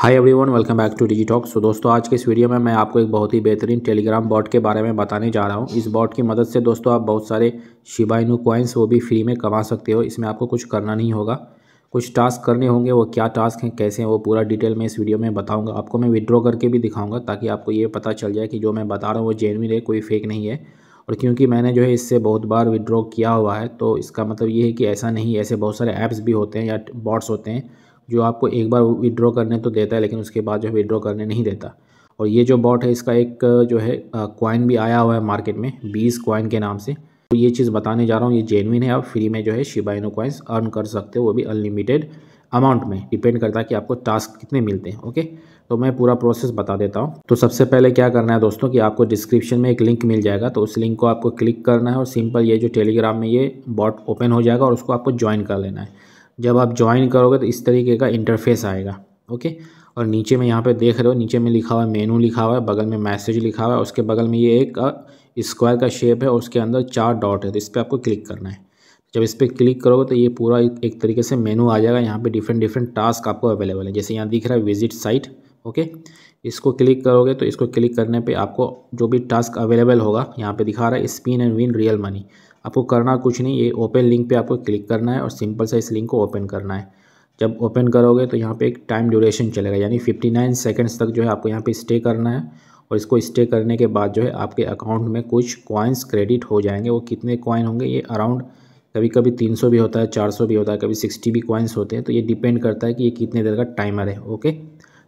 hi everyone welcome back to Digi Talk so दोस्तों आज के इस वीडियो में मैं आपको एक बहुत ही बेहतरीन टेलीग्राम बॉट के बारे में बताने जा रहा हूँ इस बॉट की मदद से दोस्तों आप बहुत सारे शिबाइनू कॉइन्स वो भी फ्री में कमा सकते हो इसमें आपको कुछ करना नहीं होगा कुछ टास्क करने होंगे वो क्या टास्क हैं कैसे हैं वो पूरा डिटेल में इस वीडियो में बताऊँगा आपको मैं विड्रॉ करके भी दिखाऊँगा ताकि आपको ये पता चल जाए कि जो मैं बता रहा हूँ वो जेनविन है कोई फेक नहीं है और क्योंकि मैंने जो है इससे बहुत बार विड्रॉ किया हुआ है तो इसका मतलब ये है कि ऐसा नहीं ऐसे बहुत सारे ऐप्स भी होते हैं या बॉट्स होते हैं जो आपको एक बार विड्रॉ करने तो देता है लेकिन उसके बाद जो है विड्रॉ करने नहीं देता और ये जो बॉट है इसका एक जो है कॉइन भी आया हुआ है मार्केट में बीस कॉइन के नाम से तो ये चीज़ बताने जा रहा हूँ ये जेनविन है आप फ्री में जो है शिबाइनो कॉइन्स अर्न कर सकते हो वो भी अनलिमिटेड अमाउंट में डिपेंड करता है कि आपको टास्क कितने मिलते हैं ओके तो मैं पूरा प्रोसेस बता देता हूँ तो सबसे पहले क्या करना है दोस्तों कि आपको डिस्क्रिप्शन में एक लिंक मिल जाएगा तो उस लिंक को आपको क्लिक करना है और सिंपल ये जो टेलीग्राम में ये बॉट ओपन हो जाएगा और उसको आपको ज्वाइन कर लेना है जब आप ज्वाइन करोगे तो इस तरीके का इंटरफेस आएगा ओके और नीचे में यहाँ पे देख रहे हो नीचे में लिखा हुआ है मेनू लिखा हुआ है बगल में मैसेज लिखा हुआ है उसके बगल में ये एक स्क्वायर का शेप है और उसके अंदर चार डॉट है तो इस पर आपको क्लिक करना है जब इस पर क्लिक करोगे तो ये पूरा एक तरीके से मेनू आ जाएगा यहाँ पर डिफरेंट डिफरेंट टास्क आपको अवेलेबल है जैसे यहाँ दिख रहा है विजिट साइट ओके इसको क्लिक करोगे तो इसको क्लिक करने पे आपको जो भी टास्क अवेलेबल होगा यहाँ पे दिखा रहा है spin and win real money आपको करना कुछ नहीं ये ओपन लिंक पे आपको क्लिक करना है और सिंपल सा इस लिंक को ओपन करना है जब ओपन करोगे तो यहाँ पे एक टाइम ड्यूरेशन चलेगा यानी 59 सेकेंड्स तक जो है आपको यहाँ पे स्टे करना है और इसको स्टे करने के बाद जो है आपके अकाउंट में कुछ कॉइन्स क्रेडिट हो जाएंगे वो कितने कॉइन होंगे ये अराउंड कभी कभी तीन भी होता है चार भी होता है कभी सिक्सटी भी कॉइन्स होते हैं तो ये डिपेंड करता है कि ये कितने देर का टाइमर है ओके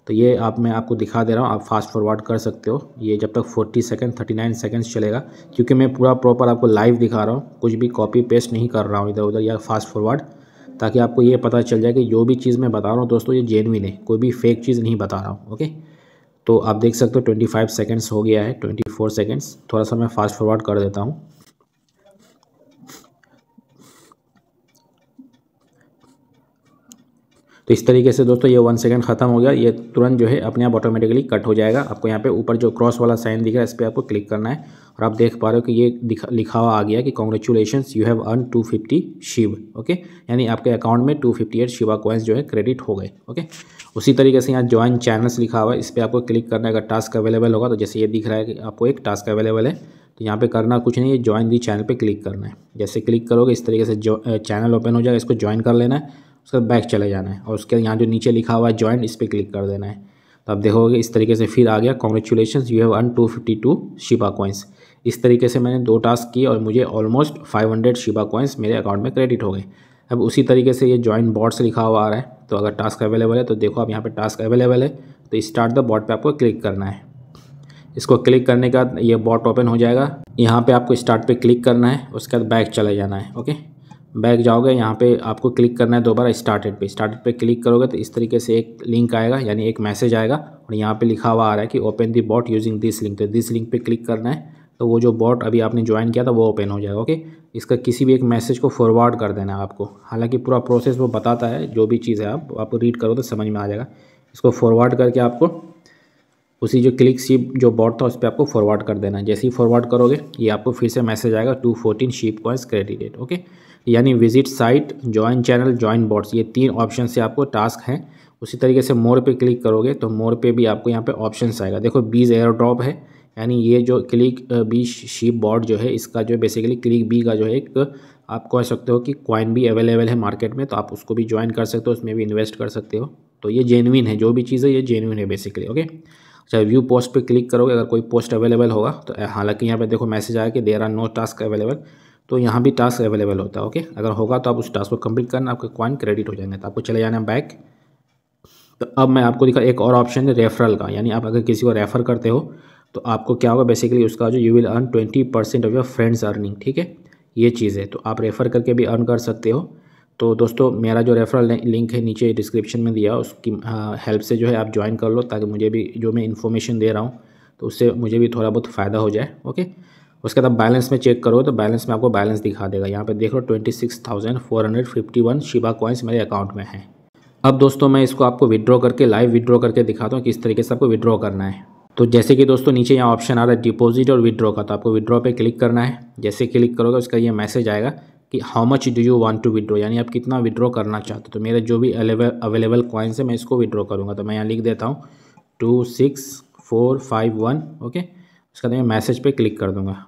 तो ये आप मैं आपको दिखा दे रहा हूँ आप फास्ट फॉरवर्ड कर सकते हो ये जब तक 40 सेकंड 39 सेकंड्स चलेगा क्योंकि मैं पूरा प्रॉपर आपको लाइव दिखा रहा हूँ कुछ भी कॉपी पेस्ट नहीं कर रहा हूँ इधर उधर या फास्ट फॉरवर्ड ताकि आपको ये पता चल जाए कि जो भी चीज़ मैं बता रहा हूँ दोस्तों ये जेनविन है कोई भी फेक चीज़ नहीं बता रहा हूँ ओके तो आप देख सकते हो फाइव सेकेंड्स हो गया है फोर सेकेंड्स थोड़ा सा मैं फास्ट फॉरवर्ड कर देता हूँ तो इस तरीके से दोस्तों ये वन सेकंड खत्म हो गया ये तुरंत जो है अपने आप ऑटोमेटिकली कट हो जाएगा आपको यहाँ पे ऊपर जो क्रॉस वाला साइन दिख रहा है इस पर आपको क्लिक करना है और आप देख पा रहे हो कि ये लिखा हुआ आ गया कि congratulation you have earn two fifty Shiba okay यानी आपके अकाउंट में two fifty eight Shiba coins जो है क्रेडिट हो गए ओके उसी तरीके से यहाँ ज्वाइन चैनल्स लिखा हुआ है इस पर आपको क्लिक करना है अगर टास्क अवेलेबल होगा तो जैसे ये दिख रहा है कि आपको एक टास्क अवेलेबल है तो यहाँ पे करना कुछ नहीं है ज्वाइन दी चैनल पे क्लिक करना है जैसे क्लिक करोगे इस तरीके से चैनल ओपन हो जाएगा इसको ज्वाइन कर लेना है उसका बैक चले जाना है और उसके यहाँ जो नीचे लिखा हुआ है ज्वाइंट इस पर क्लिक कर देना है तो आप देखोगे इस तरीके से फिर आ गया congratulation you have earn two fifty two Shiba coins इस तरीके से मैंने दो टास्क किए और मुझे almost five hundred Shiba coins मेरे अकाउंट में क्रेडिट हो गए अब उसी तरीके से ये ज्वाइन बॉट्स लिखा हुआ आ रहा है तो अगर टास्क अवेलेबल है तो देखो आप यहाँ पर टास्क अवेलेबल है तो स्टार्ट द बॉट पर आपको क्लिक करना है इसको क्लिक करने के बाद ये बॉट ओपन हो जाएगा यहाँ पे आपको स्टार्ट पे क्लिक करना है उसके बाद बैक चले जाना है ओके बैक जाओगे यहाँ पे आपको क्लिक करना है दोबारा स्टार्टेड पे स्टार्टेड पे क्लिक करोगे तो इस तरीके से एक लिंक आएगा यानी एक मैसेज आएगा और यहाँ पे लिखा हुआ आ रहा है कि open the bot using this link तो दिस लिंक पे क्लिक करना है तो वो जो बॉट अभी आपने ज्वाइन किया था वो ओपन हो जाएगा ओके इसका किसी भी एक मैसेज को फॉरवर्ड कर देना है आपको हालांकि पूरा प्रोसेस वो बताता है जो भी चीज़ है आप आप रीड करो तो समझ में आ जाएगा इसको फॉरवर्ड करके आपको उसी जो क्लिक शिप जो बॉट था उस पर आपको फॉरवर्ड कर देना है जैसे ही फॉरवर्ड करोगे ये आपको फिर से मैसेज आएगा two fourteen Shiba coins credited okay यानी visit site join channel join bots ये तीन ऑप्शन से आपको टास्क हैं उसी तरीके से मोर पे क्लिक करोगे तो मोर पे भी आपको यहाँ पे ऑप्शन आएगा देखो बीज एयर ड्रॉप है यानी ये जो क्लिक बी शीप बॉट जो है इसका जो बेसिकली क्लिक बी का जो है एक आप कह सकते हो कि कॉइन भी अवेलेबल है मार्केट में तो आप उसको भी ज्वाइन कर सकते हो उसमें भी इन्वेस्ट कर सकते हो तो ये जेनविन है जो भी चीज़ है ये जेनविन है बेसिकली ओके अच्छा व्यू पोस्ट पे क्लिक करोगे अगर कोई पोस्ट अवेलेबल होगा तो हालांकि यहाँ पे देखो मैसेज आया कि there are no task available तो यहाँ भी टास्क अवेलेबल होता है ओके अगर होगा तो आप उस टास्क को कंप्लीट करना आपके कॉइन क्रेडिट हो जाएंगे तो आपको चले जाना बैक तो अब मैं आपको दिखा एक और ऑप्शन है रेफरल का यानी आप अगर किसी को रेफ़र करते हो तो आपको क्या होगा बेसिकली उसका जो you will earn twenty percent of your friends earning ठीक है ये चीज़ है तो आप रेफ़र करके भी अर्न कर सकते हो तो दोस्तों मेरा जो रेफरल लिंक है नीचे डिस्क्रिप्शन में दिया उसकी हेल्प हाँ, से जो है आप ज्वाइन कर लो ताकि मुझे भी जो मैं इन्फॉर्मेशन दे रहा हूँ तो उससे मुझे भी थोड़ा बहुत फ़ायदा हो जाए ओके उसके बाद बैलेंस में चेक करो तो बैलेंस में आपको बैलेंस दिखा देगा यहाँ पे देख लो twenty six thousand four hundred fifty one Shiba coins मेरे अकाउंट में है अब दोस्तों मैं इसको आपको विड्रॉ करके लाइव विड्रॉ करके दिखाता हूँ किस तरीके से आपको विड्रॉ करना है तो जैसे कि दोस्तों नीचे यहाँ ऑप्शन आ रहा है डिपॉजिट और विड्रॉ का तो आपको विड्रॉ पे क्लिक करना है जैसे क्लिक करोगे उसका ये मैसेज आएगा कि how much do you want to withdraw यानी आप कितना विड्रॉ करना चाहते हो तो मेरे जो भी अवेलेबल कॉइन्स है मैं इसको विड्रॉ करूँगा तो मैं यहाँ लिख देता हूँ two six four five one okay उसके बाद मैं मैसेज पर क्लिक कर दूँगा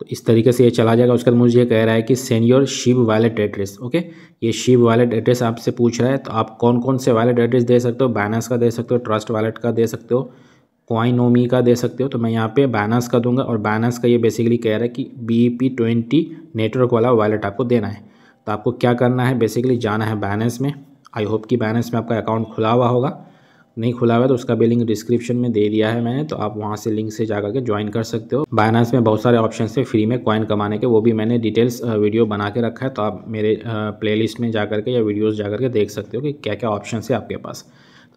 तो इस तरीके से ये चला जाएगा उसके बाद मुझे कह रहा है कि send Shiba wallet address okay ये शिव वैलेट एड्रेस आपसे पूछ रहा है तो आप कौन कौन से वैलेट एड्रेस दे सकते हो बैनस का दे सकते हो ट्रस्ट वैलेट का दे सकते हो क्वाइनोमी का दे सकते हो तो मैं यहाँ पे बैनस का दूंगा और बैनस का ये बेसिकली कह रहा है कि बी पी ट्वेंटी नेटवर्क वाला वैलेट आपको देना है तो आपको क्या करना है बेसिकली जाना है बैनस में आई होप कि बैनस में आपका अकाउंट खुला हुआ होगा नहीं खुला हुआ है तो उसका भी लिंक डिस्क्रिप्शन में दे दिया है मैंने तो आप वहाँ से लिंक से जा करके ज्वाइन कर सकते हो बायनास में बहुत सारे ऑप्शन है फ्री में कॉइन कमाने के वो भी मैंने डिटेल्स वीडियो बना के रखा है तो आप मेरे प्ले में जा करके या वीडियोज़ जा करके देख सकते हो कि क्या क्या ऑप्शन है आपके पास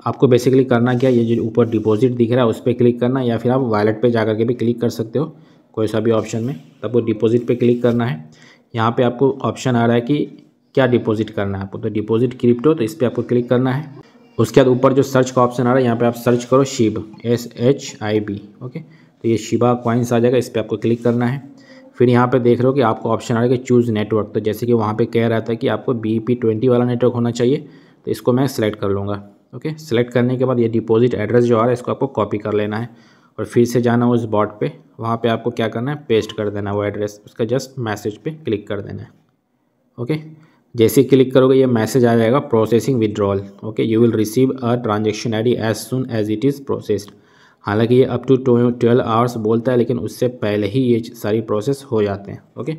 आपको बेसिकली करना क्या ये जो ऊपर डिपॉजिट दिख रहा है उस पर क्लिक करना या फिर आप वॉलेट पे जा करके भी क्लिक कर सकते हो कोई सा भी ऑप्शन में तब वो डिपॉजिट पे क्लिक करना है यहाँ पे आपको ऑप्शन आ रहा है कि क्या डिपॉजिट करना है आपको तो डिपॉजिट क्रिप्टो तो इस पर आपको क्लिक करना है उसके बाद ऊपर जो सर्च का ऑप्शन आ रहा है यहाँ पे आप सर्च करो Shib S H I B okay तो ये शिबा क्वाइंस आ जाएगा इस पर आपको क्लिक करना है फिर यहाँ पे देख रहे हो कि आपको ऑप्शन आ रहा है कि चूज़ नेटवर्क तो जैसे कि वहाँ पे कह रहा था कि आपको बी पी ट्वेंटी वाला नेटवर्क होना चाहिए तो इसको मैं सिलेक्ट कर लूँगा ओके सेलेक्ट करने के बाद ये डिपोजिट एड्रेस जो आ रहा है इसको आपको कॉपी कर लेना है और फिर से जाना उस बॉट पर वहाँ पर आपको क्या करना है पेस्ट कर देना है वो एड्रेस उसका जस्ट मैसेज पर क्लिक कर देना है ओके जैसे क्लिक करोगे ये मैसेज आ जाएगा processing withdrawal okay you will receive a transaction I D as soon as it is processed हालांकि ये अप टू ट्वेल्व आवर्स बोलता है लेकिन उससे पहले ही ये सारी प्रोसेस हो जाते हैं ओके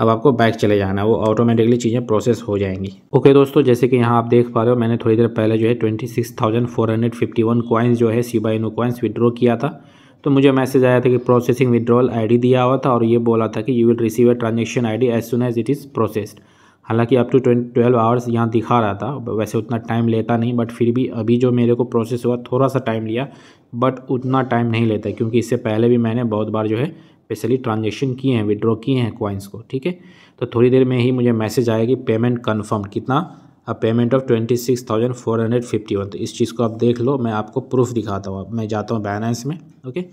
अब आपको बैक चले जाना है वो ऑटोमेटिकली चीज़ें प्रोसेस हो जाएंगी ओके दोस्तों जैसे कि यहाँ आप देख पा रहे हो मैंने थोड़ी देर पहले जो है twenty six thousand four hundred fifty one coins जो है सीबा इनो कॉइन्स विड्रॉ किया था तो मुझे मैसेज आया था कि प्रोसेसिंग विदड्रॉल आई दिया हुआ था और ये बोला था कि you will receive a transaction D as soon as it is processed हालांकि अप टू ट्वेल्व आवर्स यहाँ दिखा रहा था वैसे उतना टाइम लेता नहीं बट फिर भी अभी जो मेरे को प्रोसेस हुआ थोड़ा सा टाइम लिया बट उतना टाइम नहीं लेता क्योंकि इससे पहले भी मैंने बहुत बार जो है स्पेशली ट्रांजेक्शन किए हैं विड्रॉ किए हैं कॉइन्स को ठीक है तो थोड़ी देर में ही मुझे मैसेज आएगी पेमेंट कन्फर्म कितना अब payment of twenty six thousand four hundred fifty one तो इस चीज़ को आप देख लो मैं आपको प्रूफ दिखाता हूँ मैं जाता हूँ बैलेंस में ओके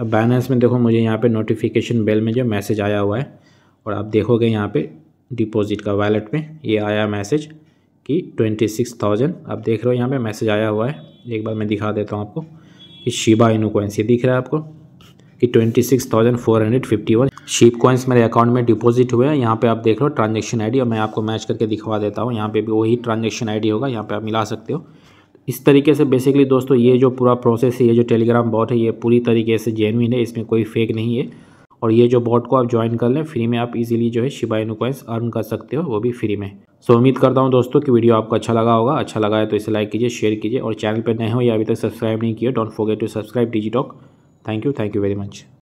अब बैलेंस में देखो मुझे यहाँ पे नोटिफिकेशन बेल में जो मैसेज आया हुआ है और आप देखोगे यहाँ पे डिपॉजिट का वैलेट में ये आया मैसेज कि ट्वेंटी सिक्स थाउजेंड आप देख रहे हो यहाँ पे मैसेज आया हुआ है एक बार मैं दिखा देता हूँ आपको कि शिबा इनू कॉइन्स ये दिख रहा है आपको कि twenty six thousand four hundred fifty one Shiba coins मेरे अकाउंट में डिपॉजिट हुए हैं यहाँ पे आप देख रहे हो ट्रांजेक्शन डी और मैं आपको मैच करके दिखवा देता हूँ यहाँ पे भी वही ट्रांजेक्शन डी होगा यहाँ पर आप मिला सकते हो इस तरीके से बेसिकली दोस्तों ये जो पूरा प्रोसेस है ये जो टेलीग्राम बॉट है ये पूरी तरीके से जेनविन है इसमें कोई फेक नहीं है और ये जो बॉट को आप ज्वाइन कर लें फ्री में आप इजीली जो है शिबाइनू कॉइन्स अर्न कर सकते हो वो भी फ्री में सो उम्मीद करता हूँ दोस्तों कि वीडियो आपको अच्छा लगा होगा अच्छा लगा है तो इसे लाइक कीजिए शेयर कीजिए और चैनल पर नए हो या अभी तक सब्सक्राइब नहीं किया don't forget to subscribe Digi Talk thank you thank you very much